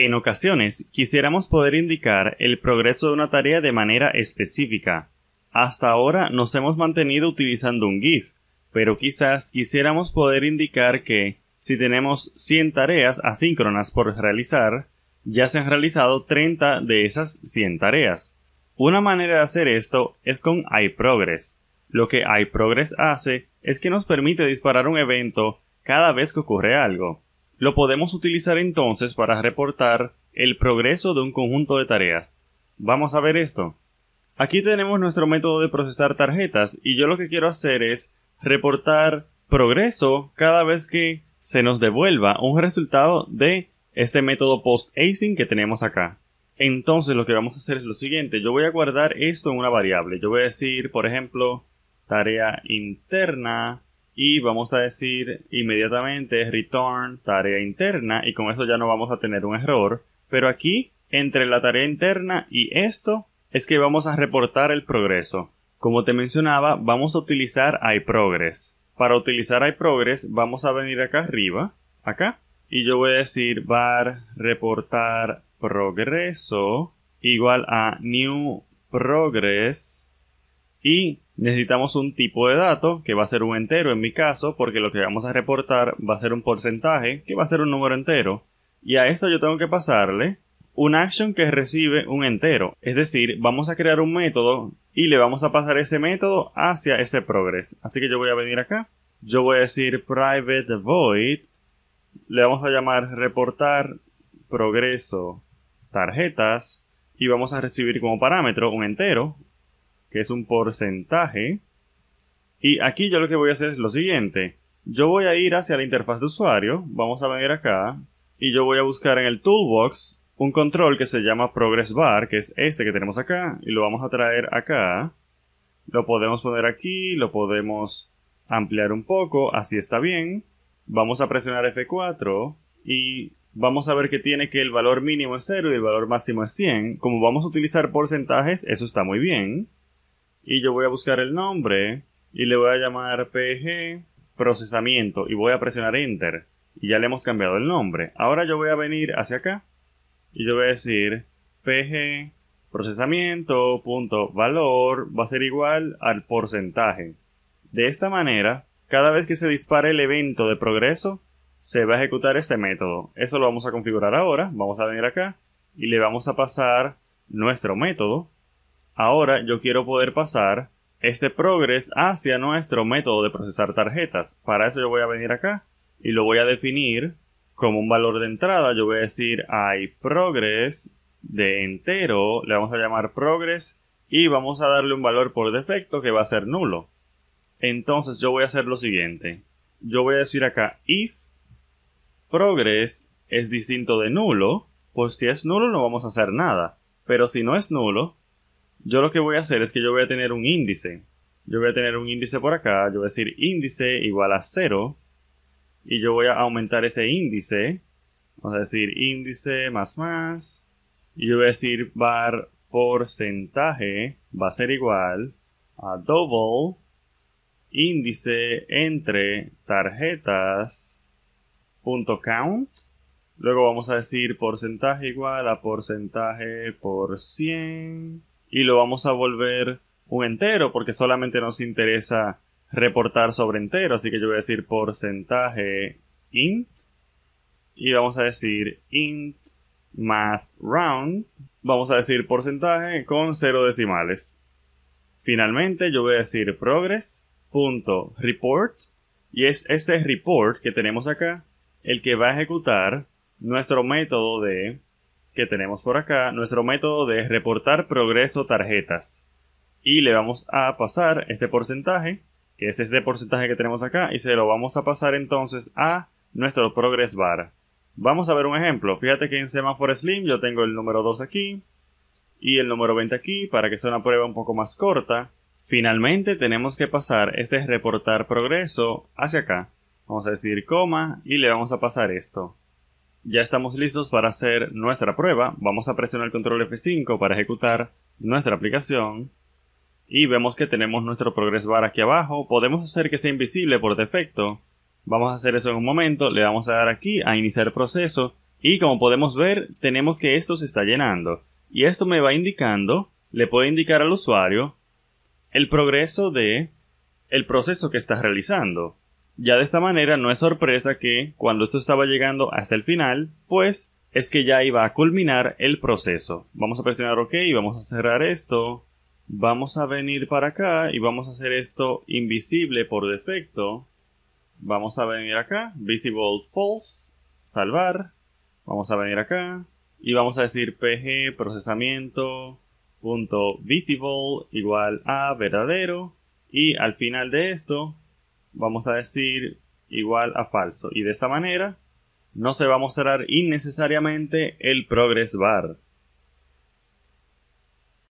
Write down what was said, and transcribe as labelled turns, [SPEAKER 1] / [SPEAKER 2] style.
[SPEAKER 1] En ocasiones, quisiéramos poder indicar el progreso de una tarea de manera específica. Hasta ahora nos hemos mantenido utilizando un GIF, pero quizás quisiéramos poder indicar que, si tenemos 100 tareas asíncronas por realizar, ya se han realizado 30 de esas 100 tareas. Una manera de hacer esto es con iProgress. Lo que iProgress hace es que nos permite disparar un evento cada vez que ocurre algo. Lo podemos utilizar entonces para reportar el progreso de un conjunto de tareas. Vamos a ver esto. Aquí tenemos nuestro método de procesar tarjetas y yo lo que quiero hacer es reportar progreso cada vez que se nos devuelva un resultado de este método post-async que tenemos acá. Entonces lo que vamos a hacer es lo siguiente, yo voy a guardar esto en una variable, yo voy a decir por ejemplo tarea interna y vamos a decir inmediatamente return tarea interna y con eso ya no vamos a tener un error. Pero aquí, entre la tarea interna y esto, es que vamos a reportar el progreso. Como te mencionaba, vamos a utilizar iProgress. Para utilizar iProgress vamos a venir acá arriba, acá, y yo voy a decir var reportar progreso igual a new progress y necesitamos un tipo de dato que va a ser un entero en mi caso porque lo que vamos a reportar va a ser un porcentaje que va a ser un número entero y a esto yo tengo que pasarle un action que recibe un entero es decir vamos a crear un método y le vamos a pasar ese método hacia ese progress así que yo voy a venir acá yo voy a decir private void le vamos a llamar reportar progreso tarjetas y vamos a recibir como parámetro un entero que es un porcentaje. Y aquí yo lo que voy a hacer es lo siguiente. Yo voy a ir hacia la interfaz de usuario, vamos a venir acá, y yo voy a buscar en el toolbox un control que se llama progress bar, que es este que tenemos acá, y lo vamos a traer acá. Lo podemos poner aquí, lo podemos ampliar un poco, así está bien. Vamos a presionar F4 y vamos a ver que tiene que el valor mínimo es 0 y el valor máximo es 100. Como vamos a utilizar porcentajes, eso está muy bien y yo voy a buscar el nombre y le voy a llamar PG procesamiento y voy a presionar enter y ya le hemos cambiado el nombre. Ahora yo voy a venir hacia acá y yo voy a decir PG procesamiento punto valor va a ser igual al porcentaje. De esta manera, cada vez que se dispare el evento de progreso, se va a ejecutar este método. Eso lo vamos a configurar ahora. Vamos a venir acá y le vamos a pasar nuestro método Ahora yo quiero poder pasar este progress hacia nuestro método de procesar tarjetas. Para eso yo voy a venir acá y lo voy a definir como un valor de entrada. Yo voy a decir hay progress de entero, le vamos a llamar progress y vamos a darle un valor por defecto que va a ser nulo. Entonces yo voy a hacer lo siguiente. Yo voy a decir acá if progress es distinto de nulo, pues si es nulo no vamos a hacer nada. Pero si no es nulo, yo lo que voy a hacer es que yo voy a tener un índice. Yo voy a tener un índice por acá, yo voy a decir índice igual a 0 y yo voy a aumentar ese índice. Vamos a decir índice más más y yo voy a decir bar porcentaje va a ser igual a double índice entre tarjetas punto count luego vamos a decir porcentaje igual a porcentaje por 100 y lo vamos a volver un entero porque solamente nos interesa reportar sobre entero, así que yo voy a decir porcentaje int y vamos a decir int math round, vamos a decir porcentaje con cero decimales. Finalmente yo voy a decir progress.report y es este report que tenemos acá el que va a ejecutar nuestro método de que tenemos por acá nuestro método de reportar progreso tarjetas. Y le vamos a pasar este porcentaje, que es este porcentaje que tenemos acá, y se lo vamos a pasar entonces a nuestro progress bar. Vamos a ver un ejemplo. Fíjate que en Semaphore Slim yo tengo el número 2 aquí y el número 20 aquí para que sea una prueba un poco más corta. Finalmente tenemos que pasar este reportar progreso hacia acá. Vamos a decir coma y le vamos a pasar esto. Ya estamos listos para hacer nuestra prueba. Vamos a presionar el control F5 para ejecutar nuestra aplicación. Y vemos que tenemos nuestro progress bar aquí abajo. Podemos hacer que sea invisible por defecto. Vamos a hacer eso en un momento. Le vamos a dar aquí a iniciar proceso. Y como podemos ver, tenemos que esto se está llenando. Y esto me va indicando, le puede indicar al usuario, el progreso de el proceso que está realizando. Ya de esta manera no es sorpresa que, cuando esto estaba llegando hasta el final, pues es que ya iba a culminar el proceso. Vamos a presionar OK, vamos a cerrar esto, vamos a venir para acá y vamos a hacer esto invisible por defecto. Vamos a venir acá, visible false, salvar, vamos a venir acá y vamos a decir pg procesamiento visible igual a verdadero y al final de esto vamos a decir igual a falso. Y de esta manera no se va a mostrar innecesariamente el progress bar.